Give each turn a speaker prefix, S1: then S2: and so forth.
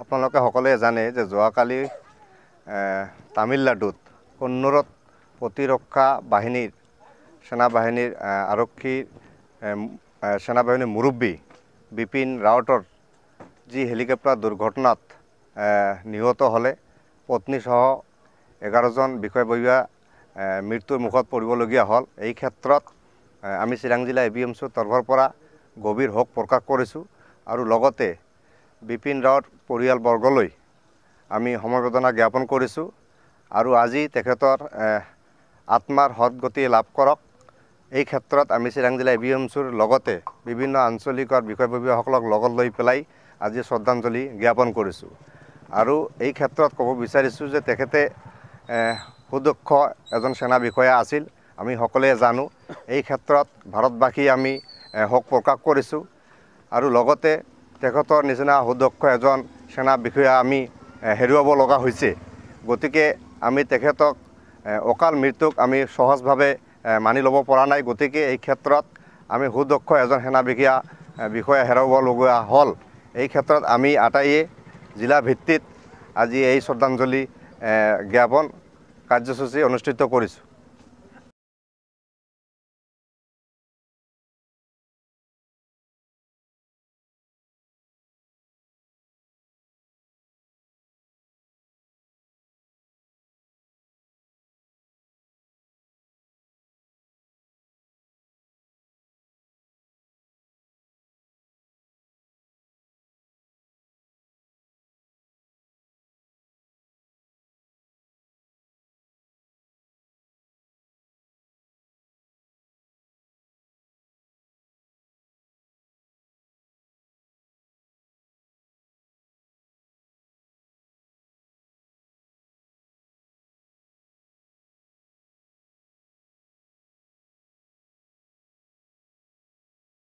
S1: আপোনালোকে সকলোৱে জানে যে যোৱাকালি তামিলনাডুত কন্নুৰত প্ৰতিৰক্ষা বাহিনীৰ সেনাবাহিনীৰ আৰক্ষীৰ সেনাবাহিনীৰ মুৰব্বী বিপিন ৰাৱটৰ যি হেলিকপ্টাৰ দুৰ্ঘটনাত নিহত হ'লে পত্নীসহ এঘাৰজন বিষয়ববীয়া মৃত্যুৰ মুখত পৰিবলগীয়া হ'ল এই ক্ষেত্ৰত আমি চিৰাং জিলা এ বি এম চিৰ তৰফৰ পৰা গভীৰ শোক প্ৰকাশ কৰিছোঁ আৰু লগতে বিপিন ৰাওয়াৰ পৰিয়ালবৰ্গলৈ আমি সমবেদনা জ্ঞাপন কৰিছোঁ আৰু আজি তেখেতৰ আত্মাৰ সদগতি লাভ কৰক এই ক্ষেত্ৰত আমি চিৰাং জিলা এ চিৰাং এম ই লগতে বিভিন্ন আঞ্চলিক লগত লৈ পেলাই আজি শ্ৰদ্ধাঞ্জলি জ্ঞাপন কৰিছোঁ আৰু এই ক্ষেত্ৰত কব বিচাৰিছোঁ যে তেখেতে সুদক্ষ এজন সেনা বিষয়া আছিল আমি সকলোৱে জানো এই ক্ষেত্ৰত ভাৰতবাসী আমি শোক প্ৰকাশ কৰিছোঁ আৰু লগতে তেখেতৰ নিচিনা সুদক্ষ এজন সেনা বিষয়া আমি হেৰুৱাব লগা হৈছে গতিকে আমি তেখেতক অকাল মৃত্যুক আমি সহজভাৱে মানি ল'ব পৰা নাই গতিকে এই ক্ষেত্ৰত আমি সুদক্ষ এজন সেনা বিষয়া বিষয়া হেৰুৱাব লগা হ'ল এই ক্ষেত্ৰত আমি আটাইয়ে জিলা ভিত্তিত আজি এই শ্ৰদ্ধাঞ্জলি জ্ঞাপন কাৰ্যসূচী অনুষ্ঠিত কৰিছোঁ